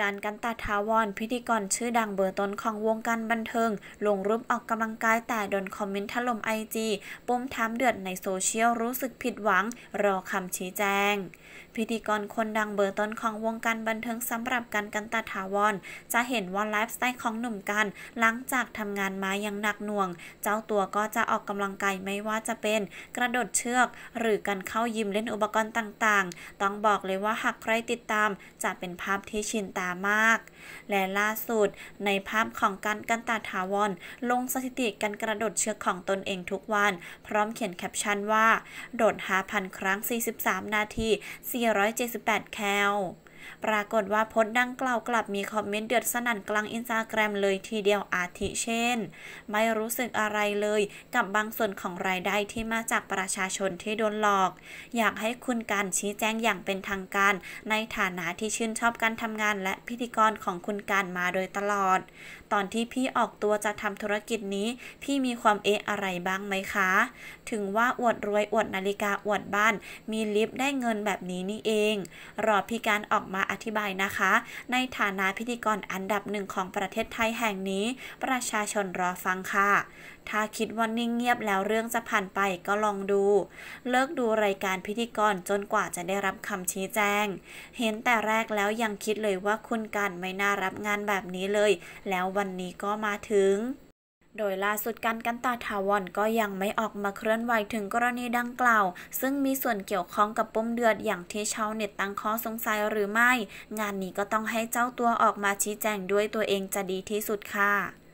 การกันตาทาวรพิธีกรชื่อดังเบอร์ต้นของวงการบันเทิง ลงรูปออกกำลังกายแต่โดนคอมเมนต์ถล่มไอจีปมถามเดือดในโซเชียลรู้สึกผิดหวัง รอคำชี้แจง พิธีกรคนดังเบอร์ต้นของวงการบันเทิงสำหรับการกันตาทาวร จะเห็นว่าไลฟ์สไตล์ของหนุ่มกัน หลังจากทำงานมาอย่างหนักหน่วง เจ้าตัวก็จะออกกำลังกายไม่ว่าจะเป็น กระโดดเชือก หรือการเข้ายิมเล่นอุปกรณ์ต่างๆ ต้องบอกเลยว่าหากใครติดตาม จะเป็นภาพที่ชินตาามาก และล่าสุดในภาพของการกันตาทาวรลงสถิติการกระโดดเชือกของตนเองทุกวัน พร้อมเขียนแคปชั่นว่า โดด5,000ครั้ง 43 นาที 478 แคลปรากฏว่าโพสต์ดังกล่าวกลับมีคอมเมนต์เดือดสนั่นกลางอินสตาแกรมเลยทีเดียวอาทิเช่น ไม่รู้สึกอะไรเลยกับบางส่วนของรายได้ที่มาจากประชาชนที่โดนหลอก อยากให้คุณการชี้แจงอย่างเป็นทางการ ในฐานะที่ชื่นชอบการทำงานและพิธีกรของคุณการมาโดยตลอด ตอนที่พี่ออกตัวจะทำธุรกิจนี้ พี่มีความเอะอะไรบ้างไหมคะ ถึงว่าอวดรวยอวดนาฬิกาอวดบ้านมีลิฟต์ได้เงินแบบนี้นี่เอง รอพี่การออกมามาอธิบายนะคะ ในฐานะพิธีกรอันดับหนึ่งของประเทศไทยแห่งนี้ ประชาชนรอฟังค่ะ ถ้าคิดว่านิ่งเงียบแล้วเรื่องจะผ่านไปก็ลองดู เลิกดูรายการพิธีกรจนกว่าจะได้รับคำชี้แจงเห็นแต่แรกแล้วยังคิดเลยว่าคุณกันไม่น่ารับงานแบบนี้เลย แล้ววันนี้ก็มาถึงโดยล่าสุดการกันตาทาวอนก็ยังไม่ออกมาเคลื่อนไหวถึงกรณีดังกล่าว ซึ่งมีส่วนเกี่ยวข้องกับปมเดือดอย่างที่ชาวเน็ตตั้งข้อสงสัยหรือไม่ งานนี้ก็ต้องให้เจ้าตัวออกมาชี้แจงด้วยตัวเองจะดีที่สุดค่ะ